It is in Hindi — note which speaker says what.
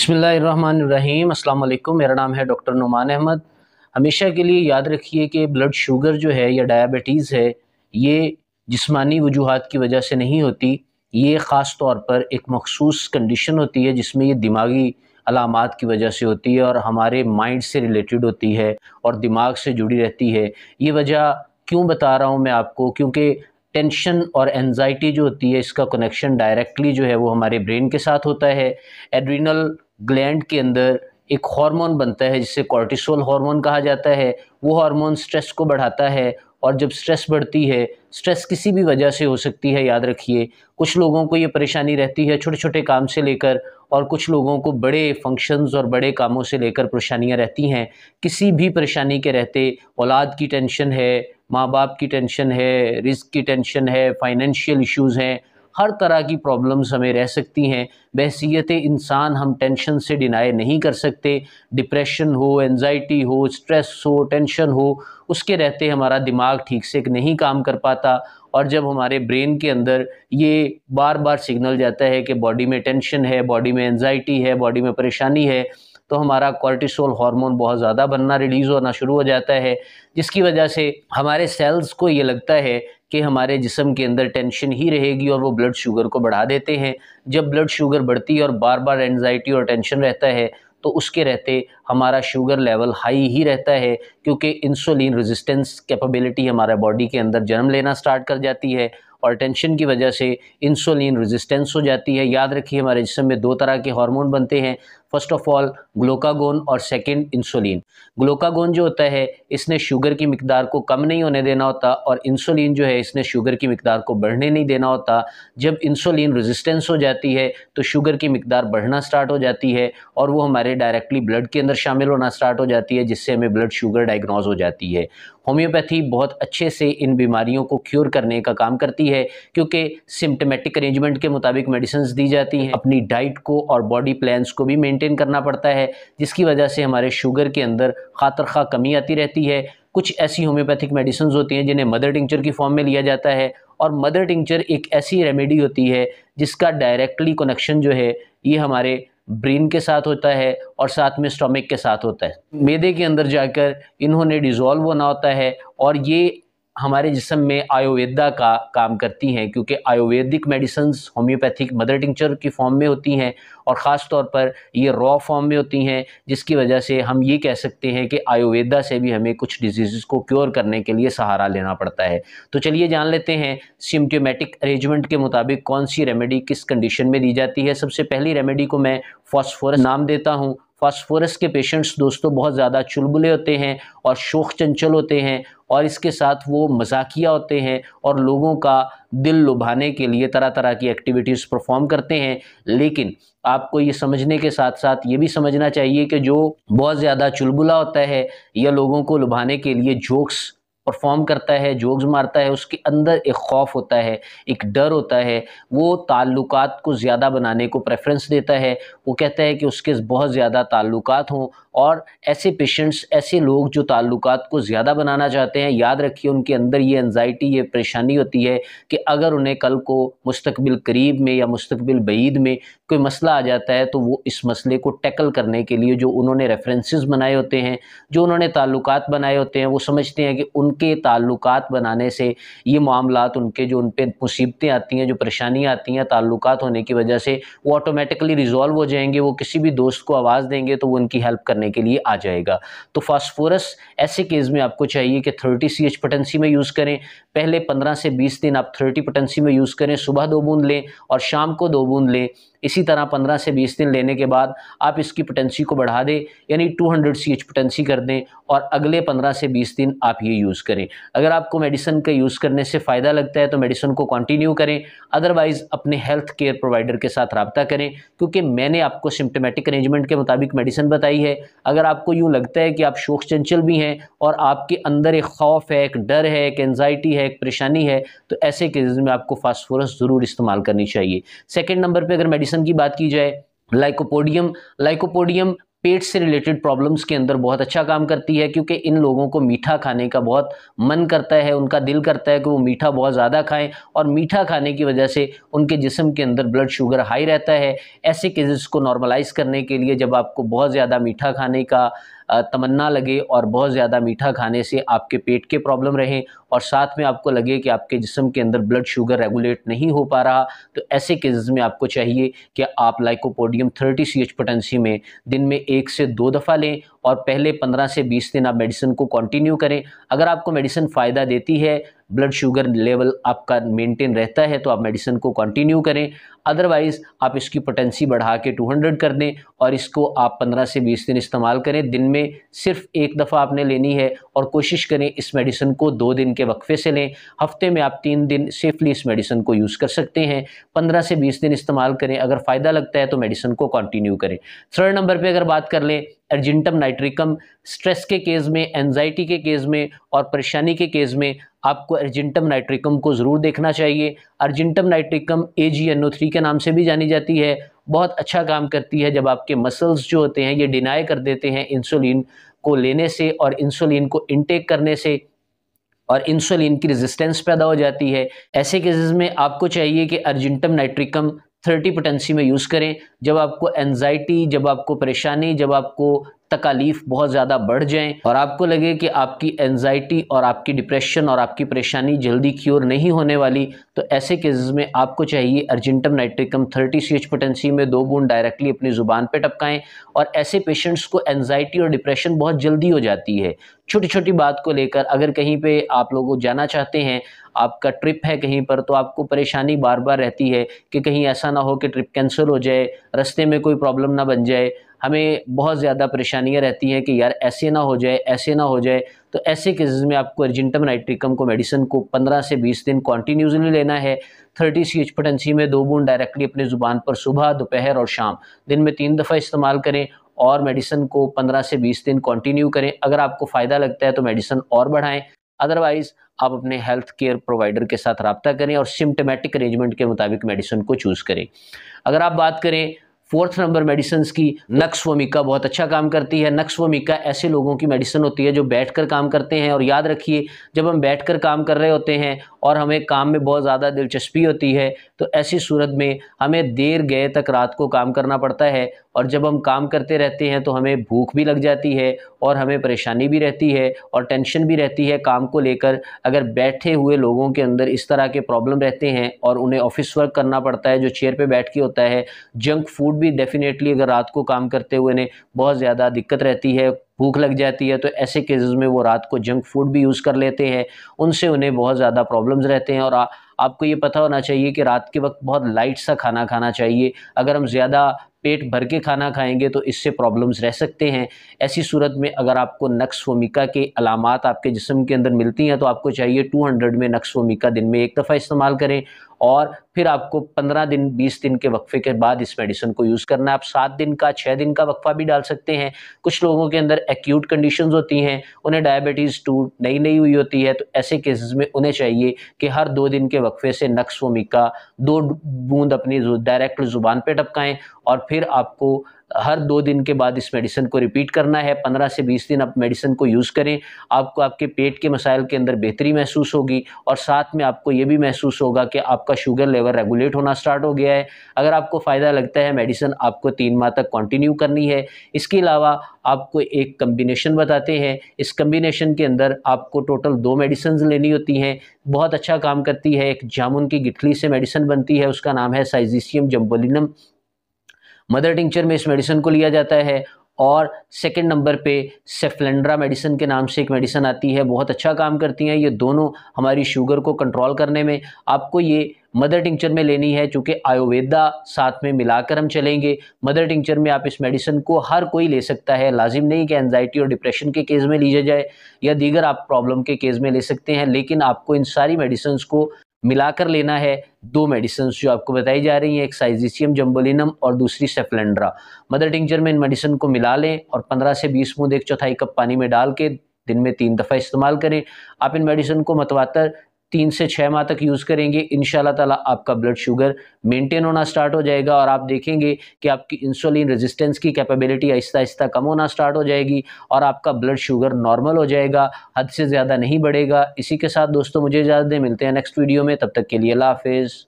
Speaker 1: बसमीम अल्लाम मेरा नाम है डॉक्टर नुमान अहमद हमेशा के लिए याद रखिए कि ब्लड शुगर जो है या डायबिटीज़ है ये जिस्मानी वजूहत की वजह से नहीं होती ये ख़ास तौर पर एक मखसूस कंडीशन होती है जिसमें ये दिमागी अलामत की वजह से होती है और हमारे माइंड से रिलेटेड होती है और दिमाग से जुड़ी रहती है ये वजह क्यों बता रहा हूँ मैं आपको क्योंकि टेंशन और एनजाइटी जो होती है इसका कनेक्शन डायरेक्टली जो है वो हमारे ब्रेन के साथ होता है एड्रीनल ग्लैंड के अंदर एक हार्मोन बनता है जिसे कॉर्टिसोल हार्मोन कहा जाता है वो हार्मोन स्ट्रेस को बढ़ाता है और जब स्ट्रेस बढ़ती है स्ट्रेस किसी भी वजह से हो सकती है याद रखिए कुछ लोगों को ये परेशानी रहती है छोटे छोटे काम से लेकर और कुछ लोगों को बड़े फंक्शंस और बड़े कामों से लेकर परेशानियां रहती हैं किसी भी परेशानी के रहते औलाद की टेंशन है माँ बाप की टेंशन है रिस्क की टेंशन है फाइनेंशियल इश्यूज़ हैं हर तरह की प्रॉब्लम्स हमें रह सकती हैं बहसीत इंसान हम टेंशन से डिनाई नहीं कर सकते डिप्रेशन हो एनजाइटी हो स्ट्रेस हो टेंशन हो उसके रहते हमारा दिमाग ठीक से नहीं काम कर पाता और जब हमारे ब्रेन के अंदर ये बार बार सिग्नल जाता है कि बॉडी में टेंशन है बॉडी में एनजाइटी है बॉडी में परेशानी है तो हमारा कॉर्टिसोल हार्मोन बहुत ज़्यादा बनना रिलीज़ होना शुरू हो जाता है जिसकी वजह से हमारे सेल्स को ये लगता है कि हमारे जिसम के अंदर टेंशन ही रहेगी और वो ब्लड शुगर को बढ़ा देते हैं जब ब्लड शुगर बढ़ती है और बार बार एनजाइटी और टेंशन रहता है तो उसके रहते हमारा शुगर लेवल हाई ही रहता है क्योंकि इंसुलिन रेजिस्टेंस कैपेबिलिटी हमारा बॉडी के अंदर जन्म लेना स्टार्ट कर जाती है और टेंशन की वजह से इंसुलिन रेजिस्टेंस हो जाती है याद रखिए हमारे जिसम में दो तरह के हार्मोन बनते हैं फर्स्ट ऑफ ऑल ग्लोकागोन और सेकंड इंसुलिन ग्लोकागोन जो होता है इसने शुगर की मकदार को कम नहीं होने देना होता और इंसुलिन जो है इसने शुगर की मकदार को बढ़ने नहीं देना होता जब इंसुलिन रेजिस्टेंस हो जाती है तो शुगर की मकदार बढ़ना स्टार्ट हो जाती है और वो हमारे डायरेक्टली ब्लड के अंदर शामिल होना स्टार्ट हो जाती है जिससे हमें ब्लड शुगर डायग्नोज हो जाती है होम्योपैथी बहुत अच्छे से इन बीमारियों को क्योर करने का काम करती है क्योंकि सिम्टमेटिक अरेंजमेंट के मुताबिक मेडिसिन दी जाती हैं अपनी डाइट को और बॉडी प्लान्स को भी मेन मेंटेन करना पड़ता है जिसकी वजह से हमारे शुगर के अंदर खातर खा कमी आती रहती है कुछ ऐसी होम्योपैथिक मेडिसन होती हैं जिन्हें मदर टिंचर की फॉर्म में लिया जाता है और मदर टिंचर एक ऐसी रेमेडी होती है जिसका डायरेक्टली कनेक्शन जो है ये हमारे ब्रेन के साथ होता है और साथ में स्टोमिक के साथ होता है मेदे के अंदर जाकर इन्होंने डिज़ोल्व होना होता है और ये हमारे जिसम में आयुर्वेदा का काम करती हैं क्योंकि Ayurvedic medicine homeopathic mother tincture की फॉर्म में होती हैं और ख़ास तौर पर ये रॉ फॉर्म में होती हैं जिसकी वजह से हम ये कह सकते हैं कि आयुर्वेदा से भी हमें कुछ डिजीज़ को क्योर करने के लिए सहारा लेना पड़ता है तो चलिए जान लेते हैं सिम्टोमेटिक अरेंजमेंट के मुताबिक कौन सी रेमेडी किस कंडीशन में दी जाती है सबसे पहली रेमेडी को मैं फॉस्फोरस नाम देता हूँ फास्फोरस के पेशेंट्स दोस्तों बहुत ज़्यादा चुलबुले होते हैं और शोक चंचल होते हैं और इसके साथ वो मजाकिया होते हैं और लोगों का दिल लुभाने के लिए तरह तरह की एक्टिविटीज़ परफॉर्म करते हैं लेकिन आपको ये समझने के साथ साथ ये भी समझना चाहिए कि जो बहुत ज़्यादा चुलबुला होता है या लोगों को लुभाने के लिए जोक्स परफॉर्म करता है जोक्स मारता है उसके अंदर एक खौफ होता है एक डर होता है वो ताल्लुक को ज़्यादा बनाने को प्रेफरेंस देता है वो कहता है कि उसके बहुत ज़्यादा ताल्लुक हों और ऐसे पेशेंट्स ऐसे लोग जो ताल्लुक को ज़्यादा बनाना चाहते हैं याद रखिए उनके अंदर ये एनजाइटी ये परेशानी होती है कि अगर उन्हें कल को मुस्तबिल करीब में या मुस्तबिल बीद में कोई मसला आ जाता है तो वो इस मसले को टैकल करने के लिए जो उन्होंने रेफरेंसेस बनाए होते हैं जो उन्होंने ताल्लुकात बनाए होते हैं वो समझते हैं कि उनके ताल्लुकात बनाने से ये मामला उनके जो उन पर मुसीबतें आती हैं जो परेशानियाँ आती हैं ताल्लुक होने की वजह से वो ऑटोमेटिकली रिजॉल्व हो जाएंगे वो किसी भी दोस्त को आवाज़ देंगे तो वो उनकी हेल्प करने के लिए आ जाएगा तो फॉस्फोरस ऐसे केस में आपको चाहिए कि थर्टी सी एच पटेंसी में यूज़ करें पहले 15 से 20 दिन आप 30 पोटेंसी में यूज़ करें सुबह दो बूंद लें और शाम को दो बूंद लें इसी तरह 15 से 20 दिन लेने के बाद आप इसकी पोटेंसी को बढ़ा दें यानी 200 हंड्रेड सी एच पोटेंसी कर दें और अगले 15 से 20 दिन आप ये यूज़ करें अगर आपको मेडिसिन का यूज़ करने से फ़ायदा लगता है तो मेडिसन को कंटिन्यू करें अदरवाइज़ अपने हेल्थ केयर प्रोवाइडर के साथ रबता करें क्योंकि मैंने आपको सिम्टोमेटिक अरेंजमेंट के मुताबिक मेडिसिन बताई है अगर आपको यूँ लगता है कि आप शोक चंचल भी हैं और आपके अंदर एक खौफ है एक डर है एक एनजाइटी है एक परेशानी है तो ऐसे केसेज में आपको फास्फोरस ज़रूर इस्तेमाल करनी चाहिए सेकेंड नंबर पर अगर मेडिसिन की बात की जाए लाइकोपोडियम लाइकोपोडियम पेट से रिलेटेड प्रॉब्लम्स के अंदर बहुत अच्छा काम करती है क्योंकि इन लोगों को मीठा खाने का बहुत मन करता है उनका दिल करता है कि वो मीठा बहुत ज़्यादा खाएं और मीठा खाने की वजह से उनके जिसम के अंदर ब्लड शुगर हाई रहता है ऐसे केसेस को नॉर्मलाइज करने के लिए जब आपको बहुत ज़्यादा मीठा खाने का तमन्ना लगे और बहुत ज़्यादा मीठा खाने से आपके पेट के प्रॉब्लम रहें और साथ में आपको लगे कि आपके जिसम के अंदर ब्लड शुगर रेगुलेट नहीं हो पा रहा तो ऐसे केसेस में आपको चाहिए कि आप lycopodium thirty C H potency में दिन में एक से दो दफ़ा लें और पहले पंद्रह से बीस दिन आप मेडिसिन को कंटिन्यू करें अगर आपको मेडिसिन फ़ायदा देती है ब्लड शुगर लेवल आपका मेंटेन रहता है तो आप मेडिसिन को कंटिन्यू करें अदरवाइज़ आप इसकी पोटेंसी बढ़ा के 200 कर दें और इसको आप 15 से 20 दिन इस्तेमाल करें दिन में सिर्फ एक दफ़ा आपने लेनी है और कोशिश करें इस मेडिसिन को दो दिन के वक्फे से लें हफ्ते में आप तीन दिन सेफली इस मेडिसिन को यूज़ कर सकते हैं पंद्रह से बीस दिन इस्तेमाल करें अगर फ़ायदा लगता है तो मेडिसिन को कंटिन्यू करें थर्ड नंबर पर अगर बात कर लें अर्जेंटम नाइट्रिकम स्ट्रेस के केस में एनजाइटी के केस में और परेशानी के केस में आपको अर्जेंटम नाइट्रिकम को ज़रूर देखना चाहिए argentum nitricum A G N O three के नाम से भी जानी जाती है बहुत अच्छा काम करती है जब आपके मसल्स जो होते हैं ये डिनाई कर देते हैं इंसुलिन को लेने से और इंसुलिन को इनटेक करने से और इंसुलिन की रेजिस्टेंस पैदा हो जाती है ऐसे केसेस में आपको चाहिए कि अर्जेंटम नाइट्रिकम थर्टी पोटेंसी में यूज़ करें जब आपको एनजाइटी जब आपको परेशानी जब आपको तकालीफ बहुत ज़्यादा बढ़ जाएं और आपको लगे कि आपकी एनजाइटी और आपकी डिप्रेशन और आपकी परेशानी जल्दी क्योर नहीं होने वाली तो ऐसे केसेस में आपको चाहिए argentum nitricum thirty C H potency में दो बूंद डायरेक्टली अपनी ज़ुबान पर टपकाएँ और ऐसे पेशेंट्स को एनजाइटी और डिप्रेशन बहुत जल्दी हो जाती है छोटी छोटी बात को लेकर अगर कहीं पर आप लोगों जाना चाहते हैं आपका ट्रिप है कहीं पर तो आपको परेशानी बार बार रहती है कि कहीं ऐसा ना हो कि ट्रिप कैंसिल हो जाए रस्ते में कोई प्रॉब्लम ना बन जाए हमें बहुत ज़्यादा परेशानियाँ रहती हैं कि यार ऐसे ना हो जाए ऐसे ना हो जाए तो ऐसे केसेस में आपको अर्जेंटम नाइट्रिकम को मेडिसिन को 15 से 20 दिन कॉन्टीन्यूसली लेना है 30 सी एच पटेंसी में दो बूंद डायरेक्टली अपनी ज़ुबान पर सुबह दोपहर और शाम दिन में तीन दफ़ा इस्तेमाल करें और मेडिसिन को पंद्रह से बीस दिन कॉन्टीन्यू करें अगर आपको फ़ायदा लगता है तो मेडिसिन और बढ़ाएँ अदरवाइज़ आप अपने हेल्थ केयर प्रोवाइडर के साथ रबता करें और सिम्टोमेटिक अरेंजमेंट के मुताबिक मेडिसिन को चूज़ करें अगर आप बात करें फोर्थ नंबर मेडिसिन की नक्स वमिका बहुत अच्छा काम करती है नक्स वमिका ऐसे लोगों की मेडिसिन होती है जो बैठ कर काम करते हैं और याद रखिए जब हम बैठ कर काम कर रहे होते हैं और हमें काम में बहुत ज़्यादा दिलचस्पी होती है तो ऐसी सूरत में हमें देर गए तक रात को काम करना पड़ता है और जब हम काम करते रहते हैं तो हमें भूख भी लग जाती है और हमें परेशानी भी रहती है और टेंशन भी रहती है काम को लेकर अगर बैठे हुए लोगों के अंदर इस तरह के प्रॉब्लम रहते हैं और उन्हें ऑफिस वर्क करना पड़ता है जो चेयर पर बैठ के होता है जंक फूड भी डेफिनेटली अगर रात को काम करते हुए ने बहुत ज़्यादा दिक्कत रहती है भूख लग जाती है तो ऐसे केसेस में वो रात को जंक फूड भी यूज़ कर लेते हैं उनसे उन्हें बहुत ज़्यादा प्रॉब्लम्स रहते हैं और आ, आपको ये पता होना चाहिए कि रात के वक्त बहुत लाइट सा खाना खाना चाहिए अगर हम ज़्यादा पेट भर के खाना खाएंगे तो इससे प्रॉब्लम्स रह सकते हैं ऐसी सूरत में अगर आपको नक्स वमिका के अलामत आपके जिसम के अंदर मिलती हैं तो आपको चाहिए 200 में नक्स वमिका दिन में एक दफ़ा इस्तेमाल करें और फिर आपको 15 दिन 20 दिन के वक्फे के बाद इस मेडिसिन को यूज़ करना है आप सात दिन का छः दिन का वक्फा भी डाल सकते हैं कुछ लोगों के अंदर एक्यूट कंडीशन होती हैं उन्हें डायबिटीज़ टू नई नई हुई होती है तो ऐसे केसेस में उन्हें चाहिए कि हर दो दिन के वक्फे से नक्स वमिका दो बूंद अपनी डायरेक्ट ज़ुबान पर टपकाएँ और फिर आपको हर दो दिन के बाद इस मेडिसिन को रिपीट करना है पंद्रह से बीस दिन आप मेडिसिन को यूज़ करें आपको आपके पेट के मसाइल के अंदर बेहतरी महसूस होगी और साथ में आपको ये भी महसूस होगा कि आपका शुगर लेवल रेगुलेट होना स्टार्ट हो गया है अगर आपको फ़ायदा लगता है मेडिसिन आपको तीन माह तक कंटिन्यू करनी है इसके अलावा आपको एक कम्बिनेशन बताते हैं इस कम्बिनेशन के अंदर आपको टोटल दो मेडिसिन लेनी होती हैं बहुत अच्छा काम करती है एक जामुन की गिठली से मेडिसिन बनती है उसका नाम है साइजिसियम जम्बोलिनम मदर टिंचर में इस मेडिसिन को लिया जाता है और सेकंड नंबर पे सेफलेंड्रा मेडिसिन के नाम से एक मेडिसिन आती है बहुत अच्छा काम करती हैं ये दोनों हमारी शुगर को कंट्रोल करने में आपको ये मदर टिंचर में लेनी है चूँकि आयुर्वेदा साथ में मिलाकर हम चलेंगे मदर टिंचर में आप इस मेडिसिन को हर कोई ले सकता है लाजिम नहीं कि एनजाइटी और डिप्रेशन के केस में लीजिए जाए या दीगर आप प्रॉब्लम के केस में ले सकते हैं लेकिन आपको इन सारी मेडिसन्स को मिलाकर लेना है दो मेडिसिन जो आपको बताई जा रही हैं एक साइजिसियम जम्बोलिनम और दूसरी सेफलेंड्रा मदर टिंचर में इन मेडिसिन को मिला लें और 15 से 20 मुंह एक चौथाई कप पानी में डाल के दिन में तीन दफ़ा इस्तेमाल करें आप इन मेडिसिन को मतवातर तीन से छः माह तक यूज़ करेंगे इन ताला आपका ब्लड शुगर मेंटेन होना स्टार्ट हो जाएगा और आप देखेंगे कि आपकी इंसुलिन रेजिस्टेंस की कैपेबिलिटी आहिस्ता आहिस्ता कम होना स्टार्ट हो जाएगी और आपका ब्लड शुगर नॉर्मल हो जाएगा हद से ज़्यादा नहीं बढ़ेगा इसी के साथ दोस्तों मुझे इजाज़त दें मिलते हैं नेक्स्ट वीडियो में तब तक के लिए अला हाफिज़